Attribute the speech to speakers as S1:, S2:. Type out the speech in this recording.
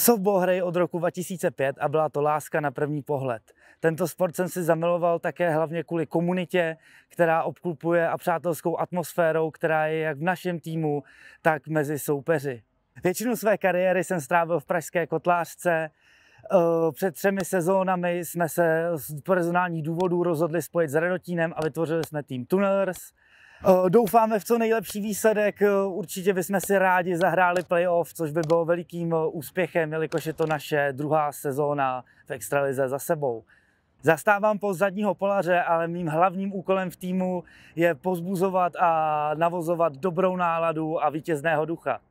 S1: softball hraji od roku 2005 a byla to láska na první pohled. Tento sport jsem si zamiloval také hlavně kvůli komunitě, která obklupuje a přátelskou atmosférou, která je jak v našem týmu, tak mezi soupeři. Většinu své kariéry jsem strávil v pražské kotlářce. Eh, před třemi sezónami jsme se z personálních důvodů rozhodli spojit s Renotínem a vytvořili jsme tým Tuners. Eh, doufáme v co nejlepší výsledek. Eh, určitě bychom si rádi zahráli playoff, což by bylo velikým eh, úspěchem, jelikož je to naše druhá sezóna v Extralize za sebou. Zastávám po zadního polaře, ale mým hlavním úkolem v týmu je pozbuzovat a navozovat dobrou náladu a vítězného ducha.